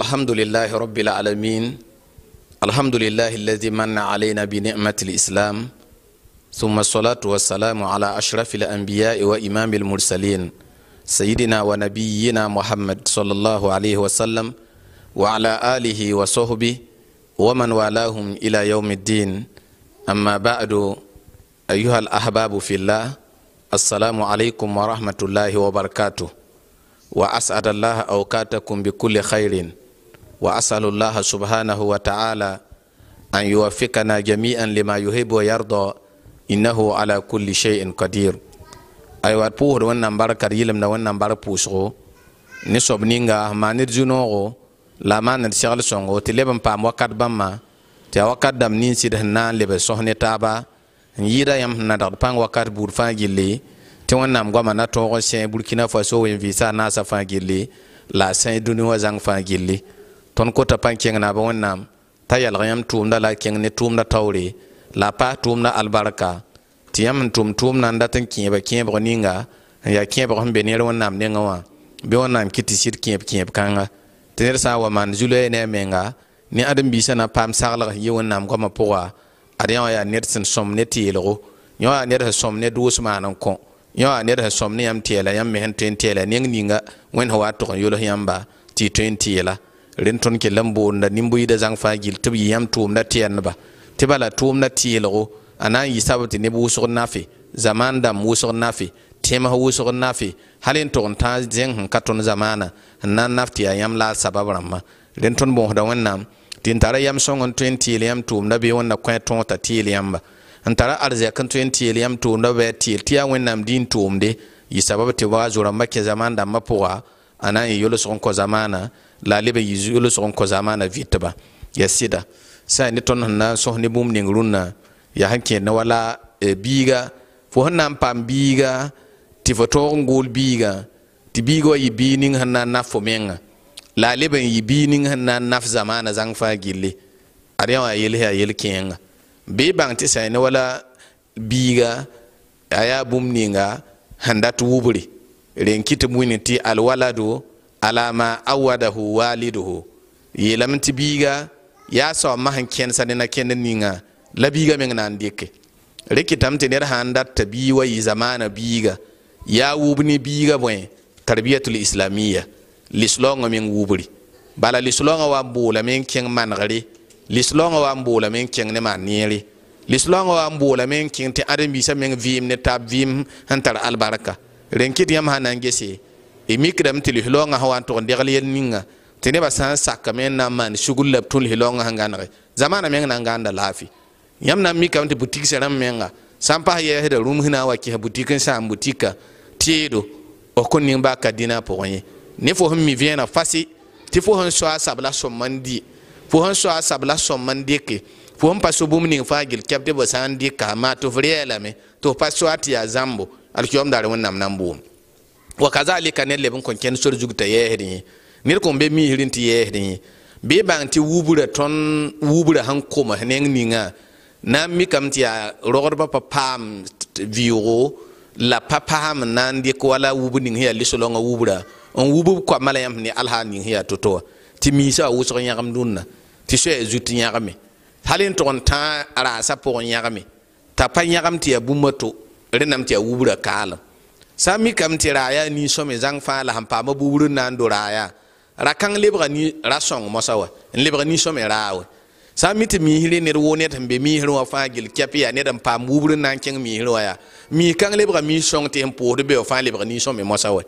الحمد لله رب العالمين الحمد لله الذي من علينا بنعمة الإسلام ثم الصلاة والسلام على أشرف الأنبياء وإمام المرسلين سيدنا ونبينا محمد صلى الله عليه وسلم وعلى آله وصحبه ومن والاهم إلى يوم الدين أما بعد أيها الأحباب في الله السلام عليكم ورحمة الله وبركاته وأسعد الله أوقاتكم بكل خير وأسأل الله سبحانه وتعالى أن يوفقنا جميعا لما يحب ويرضى إنه على كل شيء قدير أيوة بور وانا مبارك يلم وانا مبارك بوسغو نسوب نينغا ما نرجو la maan d segl sõngo tɩ leb n paam wakat bãmbã tɩ a wakat dãmb nin sɩd sẽn na n leb sõs ne taaba n yɩɩda yãmb sẽn na dagd pãng wakat buud fãa gilli tɩ wẽnnaam goamã na tõog n sẽ burkina faso fãa gilli la a sẽ dũni fãa tõnd kota pa n kẽng naaba wẽnnaam t'a yalg yãmb tʋʋmda la a kẽng ne tʋʋmda taoore la a paas tʋʋmda albarka tɩ yãmb n tʋm tʋʋm na n dat n kẽeba kẽebg ninga n yaa kẽebg sẽn be neer wẽnnaam nengã wã bɩ wẽnnaam kɩ tɩ sɩd kẽeb kẽeb kãnga tɩ ned sã n wa maan zulɛɛ ne a menga ne ãdem-biisã na paam saglg yɩ wẽnnaam goamã pʋga ad yã wã yaa ned sẽn sõm ne teelgo yã wã yaa ned sẽn sõm ned wʋs maan n kõ yã wã yaa ned sẽn sõm ne yãmb tɛɛla yãmb me sẽn tõe n tɛɛla neng ninga wẽnd sẽn wa tʋg n yols yãmba tɩ y tõe n tɩɩla ren tõnd kell n boonda nimbuiidã zãng fãa gill tɩ b yɩ yãmb tʋʋmdã tɛɛneba tɩ bala na n yɩ sab tɩ neb wʋsg n nafe zamaan dãmb wʋsg n nafe tẽms wʋsg n nafe hal n tog n tã zẽng sẽn ka tõnd zamaana na n naf tɩ sabab rãmbã ren tõnd bõosda wẽnnaam tɩ tara yam sõng n tõe n teel yãmb tʋʋmda bee wẽnna kõ t'a teel yãmba n tara arzɛk n tõe n teel yãmb tʋʋmda bɩ a teel tɩ yaa wẽnnaam dĩin tʋʋmde yɩ sabab tɩ wa zo rãmbã kẽ zamaan dãmbã pʋga a na n yɩ yʋlsg n kõ zamaana la leb n yɩ yʋlsg n kõ zamaana vɩtba yaa sɩda sã ne tõnd sẽn na n sõs ne bũmb ning rũnnã yaa sẽn kẽed ne wala biiga fo sẽn na n paam biiga tɩ fo taoog n gʋʋl biiga tɩ biiga wã yɩ bii ning sẽn na n naf fo menga la a leb bii ning sẽn na n naf zamaana zãng fãa gilli ad yã wã a yel-kẽenga bɩ bãng tɩ sã ne wala biiga a yaa ninga sẽn dat wubre ren kɩ tɩ bõe ala ma awadahu waliduhu yeelame tɩ biiga yaa sao masẽn kẽnsa ne nakẽnd ninga la biiga meng na n dɩke rɩkɩtame tɩ ned sãn dat t'a bii wa yɩ zamaana biiga yaa wub ne biiga bõe tarbiyatul islamiya lislaoongã meng wubri bala lislaoongã wa n boolame n kẽng manegre lislaoongã wa n boolame n ne maan neere lislaoongã wa n boolame n kẽng tɩ ãdem-biisã meng vɩɩm ne tab vɩɩm sẽn tar albarka rẽn kɩt gese y e mikdame tɩ lislonga sã wa tʋg n degl yel ninga tɩ nebã sã n sakame n na n maan sugl la b tũn lislonga sẽn gãnege zamaana meng na n gãanda laafɩ yãmb na n mikame tɩ butiksã rãmb menga sã n pas yɛɛsda rũmb sẽn na n wa kẽs butik n sãam butika teedo f kõn ning baa ka pʋgẽ ye ne fo sẽn mi vẽenã fasɩ tɩ fo sẽn soa sab la n di fo sẽn soa sab la n dɩke fo sẽn pa so bũmb ning fãa gel kɛb tɩ b sã n dɩka maa tɩ f rɛɛlame tɩ f pa soa tɩ yaa zãmbo alkiom daar wẽnnaam na n boom wa kazalika ne leb n kõ kẽnd sor zug t'a yɛɛsd yẽ ned kõn be miisr n tɩ yɛɛsd yẽ bɩ y bãng tɩ wubrã tõnd wubrã sẽn koms neng ninga na n mikame tɩ yaa rogdbã pa paam vɩɩgo la pa paam n na n dɩk wala wub ning sẽn yaa lisolonga wubrã n wub b koamã la yãmb ne alsã ning sẽn yaa to-to wã tɩ miisã wa wʋsg yãgem dũnna tɩ soɛɛ zut yãgeme hal n tog n tã raasã pʋgẽ yãgeme t'a pa yãgem tɩ yaa bũmba to rẽnam tɩ yaa wubrã kaalem sã n mikame tɩ raa yaa nin-sõme zãng fãa la sẽn paama buubr n na n do raaya ra-kãng lebga ni e ra-sõng mosa wa n lebga nin-sõme raa we sã mi tɩ miisre ned woo ned sẽn be miisrẽ wã fãa gel kɛp yaa ned n paam wubr n na n kẽng miisrẽ wã yaa miis kãng lebga miis-sõng tɩ sẽn poosd be wã fãa lebga nin-sõme mosa we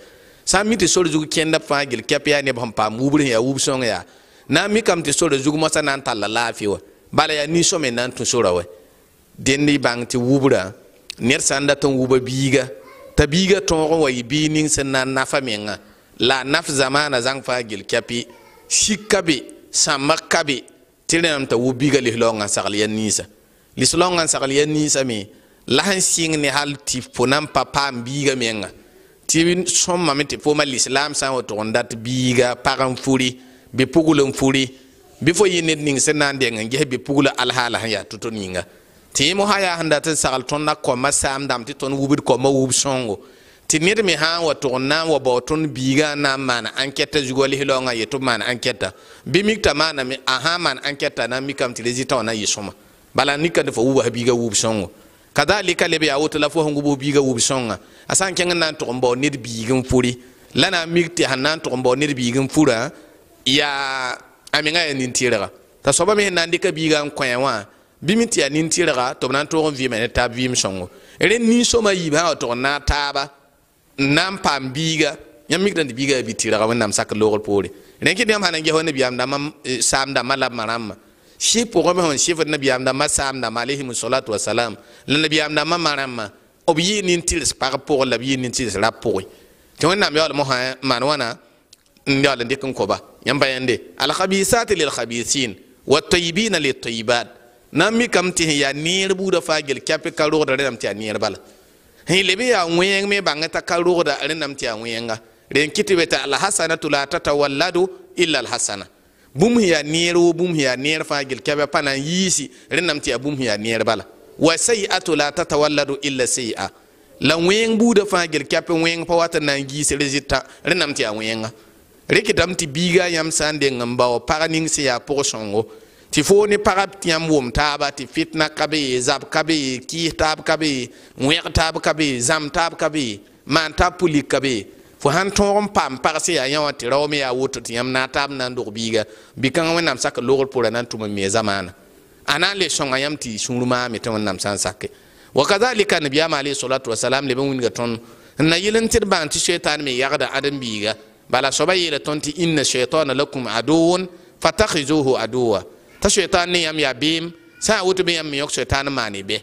sã mi tɩ sor zug kẽnda fãa gel kɛp yaa neb sẽn paam wubr sẽn yaa wub-sõng yaa na n mikame tɩ sora zug mosa na n talla laafɩ wa bala yaa nin-sõme na n tũ sora we dẽnd y bãng tɩ wubrã ned sã n dat n wuba biiga ta tabiga tõog n wa yɩ bii ning sẽn na n nafa menga la a naf zamaana zãng fãa gel kɛpɩ ka be sãmba ka be tɩ rẽnem t'a wub-biiga lislaoongã n sagl ya ninsã lislaoongã n sagl ya ninsã me la sẽn sɩng ne hal tɩ fo na n pa paam biiga menga tɩ sõmmame tɩ foma lislaam sã n wa tʋg n dat biiga pag n furi bɩ pugl n furi bɩ fo yɩ ned ning sẽn na n deng n ges bɩ pugl alhaala sẽn yaa to-to ninga tɩ yẽ mosã yaa sẽn dat n sagl tõnd na koma saamdame tɩ tõnd wubd koma wub sõngo tɩ ned me sã n wa tʋg n na n wa bao tõnd biigã na n maan ankɛta zugã lislaoongã yetɩ b maan ankɛta bɩ mikta t'a maaname a sã n maan ankɛta na n mikame tɩ rezitã wã na n yɩ sõma bala n nikame fo wubs biiga wub sõngo kadhalika leb yaa woto la fo sẽn wubs biiga wub sõnga a sã n kẽng n na n tʋg n bao ned biig n pʋre la na n mik tɩ sẽn na n tʋg n bao ned biig n pʋrã yaa a mengã yaa nin-tɩrga t'a soaba me sẽn na n dɩka biigã n kõ wã bɩm tɩ yaa nin-tɩrga tɩ b na n tog n vɩɩmã ne taab vɩɩm sõngo rẽnd nin-sõma yiib sã wa tog n na n taaba n na n paam biiga yãmb mikdã tɩ biiga yaa bi tɩrga wẽnnaam sak loogr poore rẽ kɩd yãmb sã na n ges wa nabiyaam dãmbã saam dãmbã labmã rãmbã sɩ pʋgẽ sẽn sɩfd nabiyaam dãmbã saam dãmbã alayhim salatu wasalam la nabiyaam dãmbã ma rãmbã b yɩɩ nin-tɩrs pag pʋgẽ la b yɩɩ nin-tɩrs rab pʋgẽ tɩ wẽnnaam yaoolm sã maan wãna n yaool n dɩk n koba yãmb pa yãnde alkhabisat lilkhabisin wataibina litayibat na n mikame tɩ sẽn yaa neer buudã fãa gel kɛpɩ ka rʋgda rẽnam tɩ yaa neerbã la sẽn leb n yaa wẽng me bãng t'a ka rʋgda rẽnam tɩ yaa wẽnga ren kɩ tɩ be tɩ alhasanatu la tatawalladu illa alhasana bũmb sẽn yaa neer woo bũmb sẽn yaa neer fãa gel kɛpɛ pa na n yiisi rẽnam tɩ yaa bũmb sẽn yaa neerbã la wa sayi'atu la tatawalladu illa sayi'a la wẽng buudã fãa gel kɛpɩ wẽng pa wa tɩ na n yiis rezɩtã rẽnam tɩ yaa wẽnga rɩkdame tɩ biigã yãmb sã n deng n bao pag ning sẽn yaa pʋg sõngo tɩ foo ne pagb tɩ yãmb wʋm taaba tɩ fɩtna ka be zab ka be ye kiis taab ka be ye wẽg taab ka be ye zãmb taab ka be ye maan taab pulik ka be fo sãn tõog n paam pagsẽ yaa yã wã tɩ raoome yaa woto tɩ yãmb na a taab na n dog biiga bɩ-kãngã wẽnnaam sak logr pʋra na n tʋm n me zamaana a na n le sõnga yãmb tɩ sũur maame tɩ wẽnnaam sã n sake wakazalika nabiyaama alayhi salatu wasalam leb n wĩnga tõnd n na yɩl n tɩd bãan tɩ soɛɛtaan me yagda ãdem-biiga bala soaba yeela tõnd tɩ inna soɛɛtana lakum adowon fatakizuhu adowa ta shaitan ne yam ya bim sa wutu bi yam yok shaitan mani be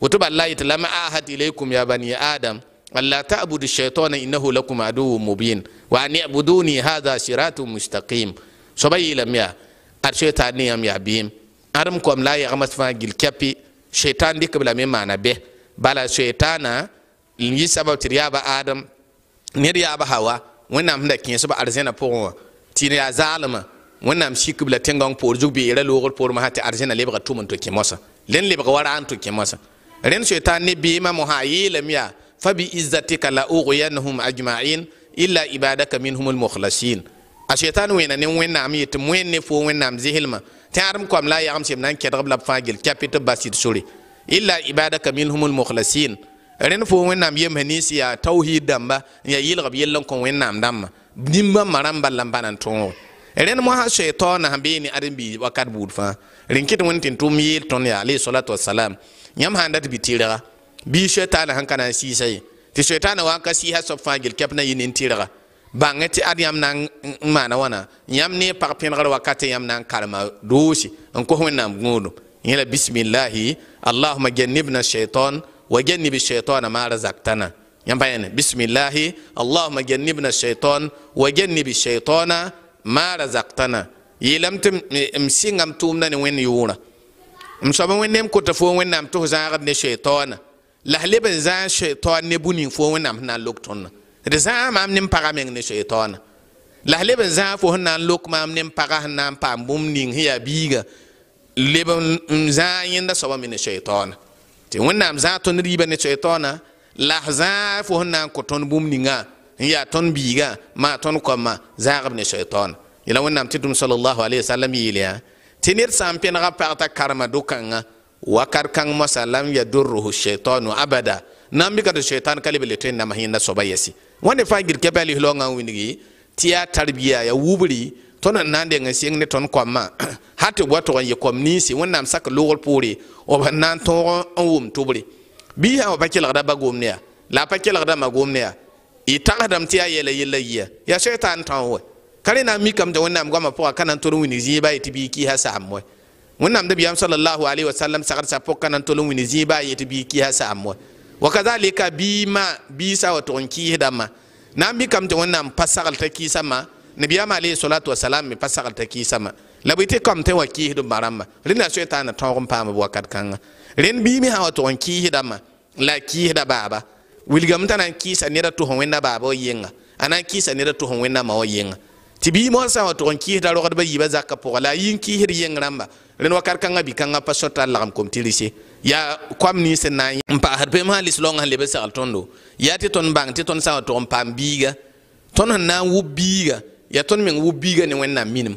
wutu ballahi ta lama ahad ilaykum ya bani adam alla ta'budu shaytana innahu lakum aduwwun mubin wa an ya'buduni hadha siratun mustaqim so bayi lam ya ar shaitan ne yam ya bim aram kom la ya gamas fa gil kapi shaitan dikabla me mana be bala shaitana yi sabab tɩ d yaaba adam ned yaaba hawa wẽnnaam sẽn da kẽesb arzẽnã pʋgẽ wã tɩ wẽnnaam sik la tẽngã poor zug beera loogr poormã sã tɩ arzẽna lebga tʋm n tɩ kẽ mosã len lebg wa ra tɩ kẽ mosã rẽnd soetaan ne beema mo sã a yeelame yaa fa bi izzatika la ugiyanhum ajmain illa ibadaka minhum almukhlasin a soetaan wẽna ne wẽnnaam yetɩ wẽn ne fo wẽnnaam zɩslmã tẽadem koam la a yagem sẽm na n kẽdg b la b fãa gel kapɩ tɩ basid sore illa ibadaka minhum almukhlasin rẽnd fo wẽnnaam yemsã nins yaa tawhid dãmba n yaa yɩlg b yell n kõ wẽnnaam dãmbã nimbãmbã rãmb balla n bãna n tõogo rẽnd mosã soetɔɔnã sãn beene ãdn-biig wakat buud fãa rẽn kɩt wẽnd tɩ n tʋm yeel tõnd yaa salatu wasalam yãmb sãn dat bɩ tɩrga bii soetaanã sãn ka na n siisa ye wa ka si soab fãa gel kɛp na yɩ ne n tɩrga bãngẽ tɩ ad yãmb na n maana wãna yãmb ne pag pẽnegr wakatẽ yãmb na n karema doose n kos wẽnnaam gũudum yẽ la bisimillahi allahuma gannibna shaitan wa gannibi shaitana ma razaqtana yãmb pa bismillah allahumma jannibna shaytan shaitan wa gannibi shaitana maara zaktana yeelame tɩ m sɩngam tʋʋmda ne wẽnd yʋʋrã m soab wẽnnaam kota fo wẽnnaam tɩ f zãagd ne sheitaana la f leb n zãag sheitaan ne bũ ning fo wẽnnaam sẽn na n lok tõnna d zãag maam ne n la f leb fo sẽn lok maam ne paga sẽn na n bũmb ning sẽn yaa biiga leb n zãag yẽnda soaba me ne sheitaana tɩ wẽnnaam zãag tõnd ne sheitaana la f fo sẽn na n kõ n yaa tõnd biigã maa tõnd koamã zaagb ne soɩtɔɔna yela wẽnnaam tɩ dũm salallahu alaihi wasalam yeele yã tɩ ned sã n pẽnega pag karema do-kãngã wakat kãng mosã lam yadurruhu shaitanu abada nan bɩ ka tɩ soɩtãan ka lebl tõennãmã yẽnda soaba yɛsɩ wãnde fãa gil kɛpɛ a lislɔngã n tɩ yaa tarbiya yaa wubri tõnd n na n deng sɩng ne tõnd koamã ha tɩ goa tog n yɩ koam ninsi wẽnnaam sak loogr poore b na n tõog n wʋm tʋbre biisã wa pa kelgda ba gomne la pa kelgdãmã gomne yaa y tagsdame tɩ yaa yɛla yella yia yaa sɛɩtãan tão wɛ ka na n mikame tɩ wẽnnaam goamã pʋga ka na n n wing zĩiba ye tɩ bɩ y saam wɛ wẽnnaam nabiyam salallahu alaihi wasallam sagdsa pʋg ka na tol n wing zĩiba ye tɩ bɩ y saam wɛ wa kazalika biima biisa wa tʋg n kiisdãmã na n mikame tɩ wẽnnaam pa saglta kiisãmã nabiyaam alayhi salatu wasalam me pa saglta kiisãmã la bɩ tɩ kam tɩ wa kiisd b barãmba rẽ na sɛɩtãana tõog n paam b wakat kãngã rẽnd biime sã wa tʋg n kiisdãmã la a baaba wilgame t'a na kisa kɩɩsa neda tʋsn wẽnna baaba yenga a kisa n kɩɩsa neda tʋsn wẽnnaamã wa yenga tɩ biimã wã sã n wa tʋg n kɩɩsda rogdbã yiibã la a yɩ n kɩɩsd yeng rãmba rẽnd wakat kãngã bi-kãngã pa sõ tar kom tɩ ya kwam ni se sẽn na n paasd pem sã n les laoongã sẽn leb n segl tõndo yaa tɩ tõnd bãng tɩ tõnd sã n wa tʋg n paam biiga tõnd na wu biga ya ton tõnd meng wʋb biiga ne wẽnnaam minim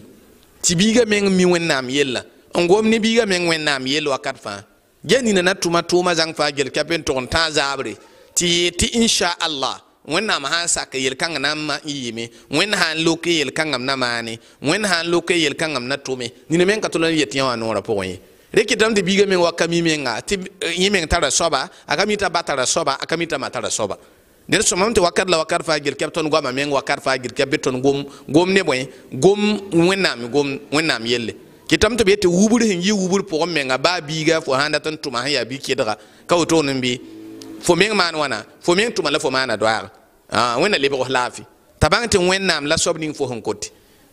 tɩ biiga meng mi am yella n gom ne biiga meng wẽnnaam yell wakat fãa fa nina na tuma tʋʋmã zãng fãa gel kapen ton ta zabre ti ti insha allah wẽnnaam sã n sak yel-kãng na n yɩɩme wẽnd sã n lok yel-kãngam na maane wẽnd sã n lok yel-kãngam na tʋme nina meng ka tʋla n yet yã wã noorã pʋgẽ ye rekɩtame tɩ biiga meng wa ka mi menga tɩ eh, yẽ meng tara soaba a ka mi t'a ba tara soaba a ka mi t'a ma tara soaba ned sõmam tɩ wakat la wakat faa gil kɛb tõnd goamã meng wakat faa gil kɛb be tõnd gom gom ne bõe gom wẽnnaam gom wẽnnaam yelle kɩtame tɩ b yetɩ wubr sẽn yɩ wubr pʋgẽ menga baa biiga fo sãn dat n tʋma sẽn yaa bi-kɩdga ka wotoog n bɩ fo meng maan wãna fo meng tʋma la fo maana ah, wẽnna lebg laafɩ t'a bãng tɩ wẽnnaam la soab ning fo sẽn kote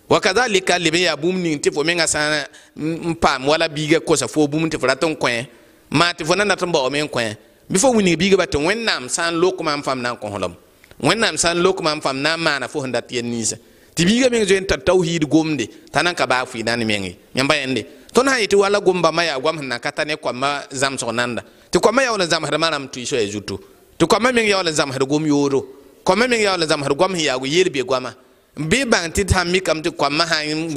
wakadhalika leb n yaa bũmb ning tɩ fo menga sã n paam wala biiga kosa fo bũmb tɩ fo rat n kõ maa tɩ fo na nat n baoome n kõ bɩ fo wing biigba tɩ wẽnnaam sã n lok maam fãmb na n kõslem wẽnnaam sã n lok maam fãmb na n maana fo sẽn dat yel ninsã tɩ biiga meng zoeen tar tawhiid gomde t'a na n ka baag fɩɩ nan menge yãmba yẽnde tõnd sã n yetɩ wala gom bãmba yaa goam sẽn na ka ta ne koamba zãmsg nanda tɩ koamã yaool n zãmsd maanam tɩ y zutu tɩ koamã meng yaool n zãmsd gom yoodo koamã meng yaool n zãmsd goam sẽn yaago yeel be goamã bɩ bãng tɩ sãn mikame tɩ koamã sãn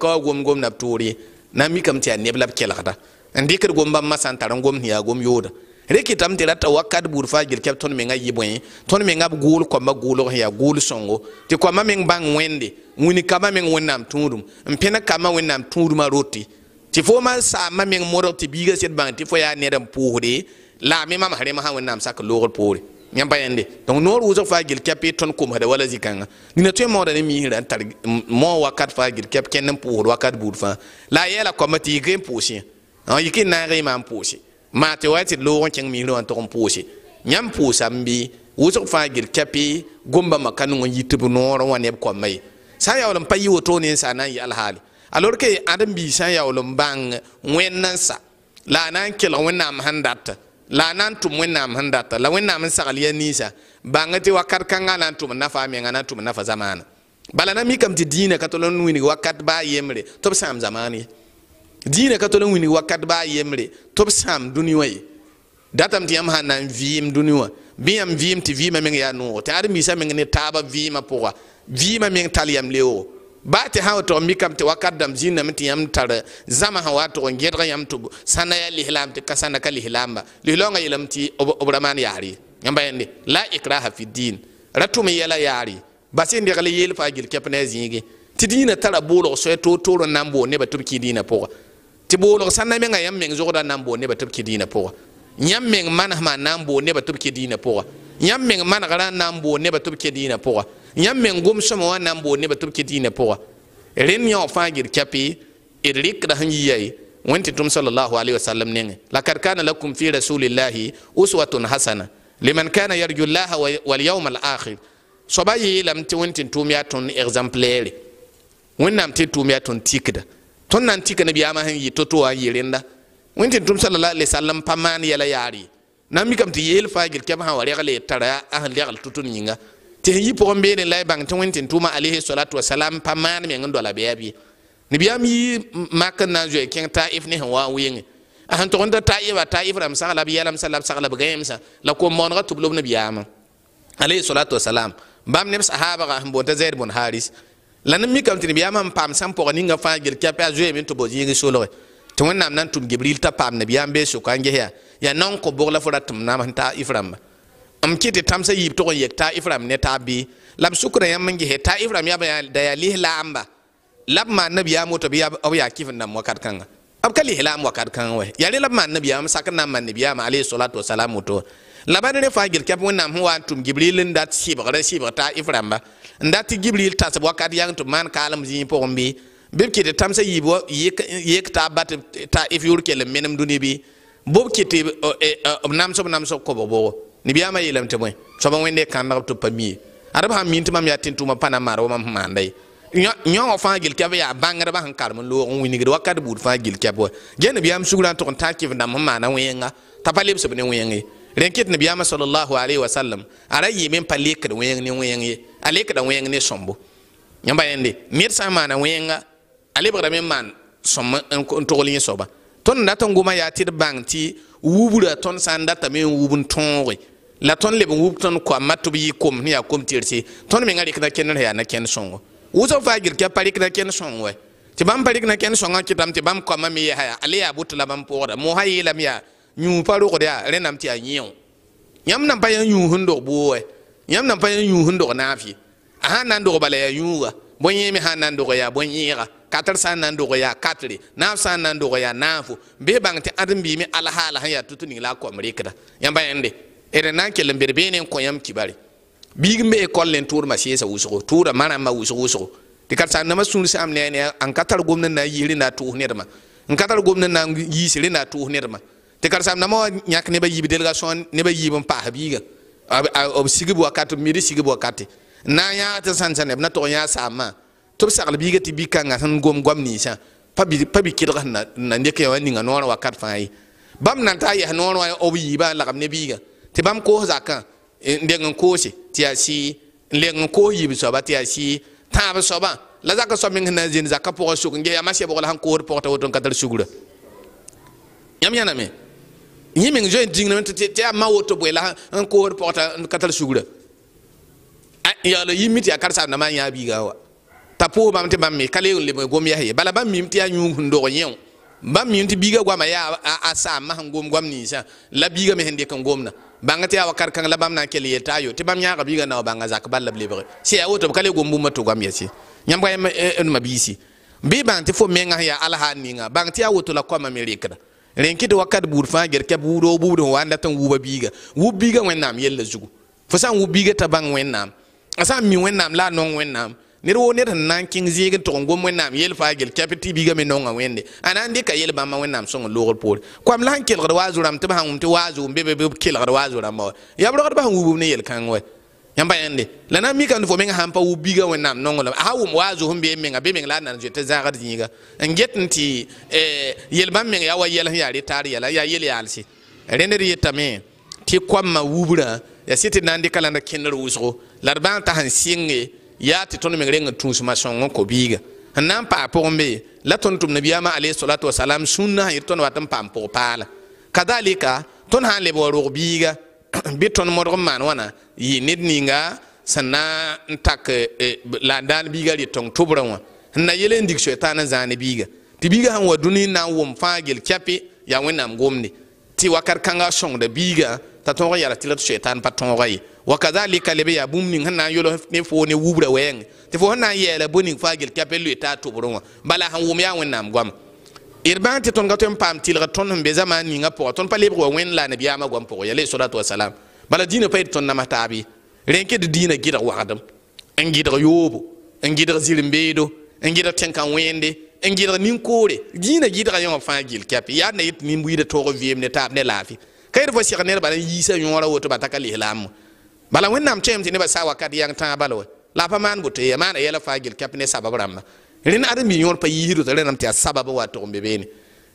ka wa gom gomda b toor ye na n mikame tɩ yaa neb la b kelgda n dɩkd gom bãmbã sã n tar n gom sẽn yaa gom yooda tɩ rata wakat buud faa gel kɛb tõnd menga yɩ bõe tõnd menga b gool koamba goolg sẽn yaa gool sõngo tɩ koamã meng bãng wẽnde wini kama meng wẽnnaam tũudum n pẽn kambã wẽnnaam tũudumã rote tɩ fo man saam ma meng modg tɩ biiga sɩd bãng tɩ fo yaa ned n pʋʋsde la me mam rẽm sã wẽnnaam sak loogr poore yã pa yẽnde donc noor wʋsg faa gel kɛp tõnd komsda wala zĩ-kãngã nina tõe maooda ne miisrã n tar moo wakat faa gel kɛp kẽnd n pʋʋsd wakat buud fãa la a yɛɛla koama tɩ yik n pʋʋsẽ yik n naag y maan pʋʋse maa tɩ wa tɩ d loog n kẽng miisrã wã n tog n pʋʋse yãmb pʋʋsam bɩ wʋsg fãa gel kɛpɩ gombãmbã ka nong n yit b noor n neb koamba ye sã n yaool n pa yɩ woto ne n na n yɩ alhaali alors que adam bi san ya ulum bang wennan sa la nan kila wennam handat la nan tum wennam handat la wennam sagaliya nisa bangati wakar kanga nan tum nafa mi ngana tum nafa zamana bala na mi kam ti dina katolon wini wakat ba yemre top sam zamani dina katolon wini wakat ba yemre top sam duniyoyi datam tɩ yãmb sãn na n vɩɩm dũni wã bɩ yãmb vɩɩm tɩ vɩɩmã meng yaa noog tɩ ad miisã meng ne taba vɩɩmã pʋga vɩɩmã meng tall yam leoogo ba tɩ sã n tog mikame tɩ wakat dãmb zĩnname tɩ yãmb tar zãma sã wa tog n gẽdg yãmb tɩ ka lihilamba lihilonga yila mti obramani tɩ b ra maan yaar la ikraha fi din ratumi tʋm yɛla yaar ye bas n degl yeel faa gil kɛp zingi a zĩige tɩ dĩinã tara boolg soɛ toor-toor n na n boog neba tɩ b kɩ dĩinã pʋga tɩ boolg sãnda mengã meng zʋgda n na n boog neba tɩ b kɩ dĩinã pʋga yãmb meng manesmã n na n boog neba tɩ b kɩ dĩinã pʋga yãmb meng manegrã n na n boog neba tɩ b kɩ yãmb me n gomsem wã na boor nebã tɩ b kɩ dĩinã pʋga rẽnd yã wã fãa gɩd kapɩ d e rɩkda sẽn yia ye wẽn tɩ tʋm salallahu nengẽ lakad kana lakum fi rasulillahi uswatun hasana liman kana yarju llaha alakhir soaba yeelame tɩ wẽn tɩ tʋʋm yaa tõnd exemplaire wẽnnaam tɩ tʋʋm yaa tõnd tikda tõnd na n tika nabiyaamã sẽn yɩ to-to wã n yɩ rẽnda wẽn tɩ tʋm sala pa maan yɛla yaar ye na mikame tɩ yeel fãa gil kɛb sã wa regl tara a sẽn legl to-tʋnd yĩnga tɩ yi pʋgẽ beene la y bãng tɩ wẽn tɩ n tʋʋma alayhi salatu wasalam pa maan meng n be bɩa bɩ nebiyaam yi mak n na n zoe kẽng taif ne sẽn wa n wɩɩngẽ a sẽn tʋg n da taifa taif rãmb sagla b yɛlmsã la b sagla gãemsã la kom-maoonegã tɩ b lob nebiyaamã alayhi salatu wasalam bãmb neb sahaabga sẽn boonta zɛd bõn haris la ne mikame tɩ nebiyaamã n paam sã n pʋg ninga fãa gel kɛpɛ a zoeeme tɩ bo yɩɩg solge tɩ wẽnnaam na n tʋm gibril t'a paam nebiyaam bee sʋka n ges yaa yaa na n kõ bʋg la fo ra tʋm nam sẽn taif rãmba m kɩ tɩ tãmsã yiib tʋg n yek taa ifram ne taa bɩ la b sʋkrã yãmb n gese taa ifram yaa da yaa lis laamba la b maan nabiyaam woto b yaa kɩfendam wakat kãnga b ka lis laam wakat kãng wɛ yaa rẽ la b maan nabiyaam sak n na n maan nabiyaama alayhi salatu wasalam woto la bãd rẽ fãa gel kɛp wẽnnaam sẽn wa n tʋm gibril n dat sɩbgrã sɩbg taa ifrãmba n dat tɩ gibril tas b wakat yang tɩ b maan kaalem zĩig pʋgẽ bɩ b kɩ tɩ tãmsã yiib yɩk taa bat taa if kell n menem dũni bɩ bob kiti b eh, eh, eh, namsb namsb kɔbg boogo nibiyaamã yeelame tɩ bõe soab n wẽnde kãndg tɩ pa mie ad b sãn min tɩ mam yaa tẽn tʋʋmã pa na maara wa mam sẽn maanda ye yõog fãa gil kɛb yaa bãngdbã sẽn karem n loog n wingd wakat buud fãa gil kɛp wa gẽ nebiyaam sugrã n tʋg n tar kɩf dãmb sẽn maana wẽnga t'a pa lebsb ne wẽng ye rẽn kɩt nebiyaamã salallahu alaihi wasallam a ra yɩɩme n pa lekd ne wẽng ye a lekda ne sõmbo yãmba yẽnde ned sã n maana wẽnga a lebgdame n maan sõm n togl yẽ soaba tõnd dat n goma yaa tɩ d bãng tɩ wubrã tõnd sã n datame n wub n tõoge la tõnd leb wub tõnd koamã tɩ b yɩ kom sẽn yaa kom terse tõnd mengã rɩkda kẽnd sã yaa nakẽnd sõngo wʋsg faa gil kɛ pa rɩkda kẽnd sõng wɛ tɩ bãmb pa rɩkda kẽnd sõngã kɩtame tɩ bãmb koamã me yɛsa yaa ale yaa bʋtɩ la bãmb pʋgda moosã yeelame yaa yũu pa rogd yaa rẽnnaam tɩ yaa yẽo yãmb nan pa yã yũu nan pa yã yũu sẽn dog naaf ye a sã n na n dog bala yaa yũuga bõn-yẽeme sã n na n dog yaa bõn-yẽega katr sã nan na n dog yaa katre naab sã n na n dog yaa naafo bee bãng tɩ ãdem-biime alhaala sẽn yaa tɩ tɩ ning la a kõm rɩkda yãmba yẽnde d na n kell n bed beene n kõ yãmb kibare biig n be école n tʋʋrmã seesa wʋsgo ma rãmbã wʋsg wʋsgo tɩ karsaanamã sũur sãam ne a ne n ka tar gomd na n na a tʋʋs nedmã n ka tar gomd n na n yiis rẽ na a tʋʋs nedmã tɩ karsaamdãmã wã yãk nebã yiib délégation nebã yiib n paas biiga b sigb wakate b mid na n yãag tɩ sãn sã na tog n yãag tɩ b sagl biiga tɩ bi-kãngã sẽn gom goam ninsã pa bi kelg na dɩk wã ninga noor wakat fãa ye bãmb e, na n taa yɛs noor wã b yiibã n lagb ne biiga tɩ bãmb koos zakã n deng n koose tɩ yaa sɩ n leng n koos yiib soaba tɩ yaa sɩ e tãab soabã la zakã soab meng sẽn na n zen zakã pʋgã sʋk n ge yaa masɛbg la sãn koosd pʋg t'a woto n ka tar sugra yãmb yãname yẽ meng zoe n dingrame tɩ yaa ma woto bõe la n koosd pʋg t'a ka tar sugra yagla yimmi tɩ yaa karsaamdã maan yãa biiga wa t'a pʋʋs bãmb tɩ bãmb me ka le n lebg gom yasye bala bãmb mim tɩ yaa yũug sẽn dog yẽo bãmb mim tɩ biiga goama yaa a saam ma sẽn gom goam ninsã la biiga me sẽn dɩk n gomda bãng tɩ yaa wakat kãng la bãmb na n kell yeltaa yo tɩ bãmb yãaga biiga nao bãnga zak bal la b lebge sɩ yaa woto b ka le gom bũmba tʋ goam yase yãmb ka yãma biisi bɩ bãng tɩ fo menga sẽn yaa alsaan ninga bãng tɩ yaa woto la koama me rɩkda rẽn kɩ tɩ wakat buud fãa ger kɛ buudoo buud sẽn wa dat n wuba biiga wub biiga wẽnnaam yella zugu fo sã n wub biiga t'a bãng wẽnnaam a sã n mi wẽnnaam la a nong wẽnnaam ned woo ned sẽn na n kẽng zɩɩg n tʋg gom wẽnnaam yel faa gel kɛp tɩ biiga me nonga wẽnde a dɩka yel bãmba wẽnnaam sõng n loogr poore koam la n kelgd waazo rãmb tɩ b sã tɩ waazo n be be b kelgd waazo rãmba wa yaa b rogd ba ne yel-kãng wa yãmba yẽnde la na n tɩ fo meng sã n pa wub biiga wẽnnaam nong lame a sã wʋm waazo sẽn bee menga be meng la nan zoe tɩ zãagd zĩiga n get n eh, yel bãmb meng yaa wa yɛl sẽn yaa retaar yɛla yaa yel yaalse rẽnd d yetame tɩ koamma wubrã yaa sɩd tɩ na n la na kẽndr wʋsgo la t'a sẽn sɩnge yaa tɩ tõnd meng reng d tũusmã sõng n kõ-biiga n na n paa pʋgẽ be la tõnd tʋm nabiyaamã alayhi salatu wasalam sũnna sẽn yɩr tõnd wat n paam pʋg paala kadalika tõnd sãn leb wa rog biiga bɩ tõnd modg n maan wãna yɩ ned ninga sẽn na n tak la n daan biiga rɩ tõng tʋbrã wã n na yel n dik soɛtãan n zãane biiga tɩ biiga sẽn wa dũni n na n wʋm fãa gel kɛpɩ yaa wẽnnaam gomde tɩ wakat kãnga sõngda biiga t'a tõog n yala tɩ la tɩ soɛtãan pa tõoga ye wa kadhalika lebe ya bumni ning hanna yolo ne fo ne wubre weng te fo hanna yele boni fagil kapelu ta to bronwa bala han wumya ya wennam gwam irban te ton gato pam til raton be zaman ni ngapo ton pa lebro wen la nabi ama gwam po yele salatu wassalam bala dina pay ton na matabi renke de dina gida wadam en gida yobo en gida zilimbedo en gida tenkan wende en gida nin-koore dĩinã gɩdga yõ fãa gil kɛp yaa na yet nin-buiidã tog vɩɩm ne tab ne lafi kayr fo sɩg ne bala yiisa yõorã woto ba ta ka bala wẽnnaam tẽem tɩ nebã saa wakat yang tãag bala we la pa maan gote ya maana yɛla faa gel kap ne sabab rãmba rẽnd ad n mi yõor pa yiisdo tɩ rẽnam tɩ yaa sabab wa tog n be beene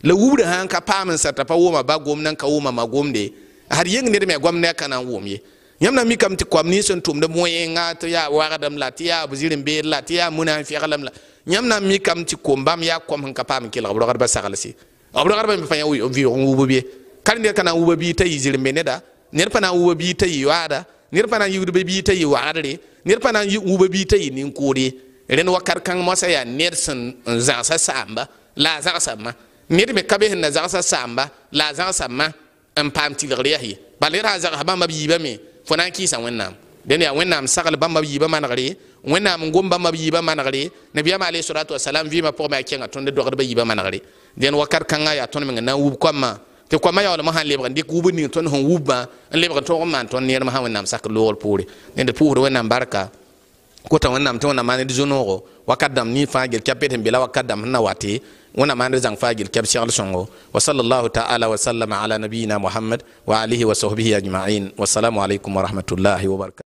la wubrã sã n ka paam n t'a pa wʋma ba gom nan ka wʋma ma gomde ad yeng ned me a goam ne a ka na n wʋm ye yãmb na mikame tɩ koam nins n tʋmd moẽnga tɩ yaa wagdem la tɩ yaa zir n beed la tɩ yaa mũna n fɛglem la yãmb na n mikame tɩ kom bãmb yaa kom sẽn ka paam n kelg b rogdbã saglse b rogdbã me pa yã vɩʋg n wub b ye kar ned ka na n wuba bii t'a yi zir n be neda ned pa na n wuba bii t'a yi waada ned pa na n yigd ba bii t'a yɩ wagdre ned pa na n wuba bii t'a yɩ ninkoore rẽnd wakat kãng moasã yaa ned sẽn zãgsa saamba la a zãgsame ned me ka be sẽn na zãgsa saamba la a zãgsame n paam tilgr yaa ye bal ned sã zags bãmba b yiibame fo na n kɩɩsa wẽnnaam dẽnd yaa wẽnnaam sagl bãmba b yiibã manegre wẽnnaam n gom bãmba b yiibã manegre nabiyaama alayhi salatu wasalam vɩɩmã pʋgẽ me a kẽnga tõnd dogdbã yiibã manegre dẽnd wakat kãngã yaa tõnd meng n na n wub koamã tɩ koama yaoolame sãn lebg n dɩk wub ning tõnd sẽn wubã n lebg n tõog n maan tõnd neermã sã wẽnnaam sak loogr poore ned pʋʋsd wẽnnaam barka kota wẽnnaam tɩ wẽna maan d zo-noogo wakat dãmb nin fãa gel kɛp pet sẽn la wakat dãmb sẽn na wate wẽna maan d zãng fãa gel kɛp segl sõngo wa sal llahu taala wasallama ala nabiyina mohamad wa alihi wa sahbihi ajmain wasalamu aleykum warahmatullahi wabarakatu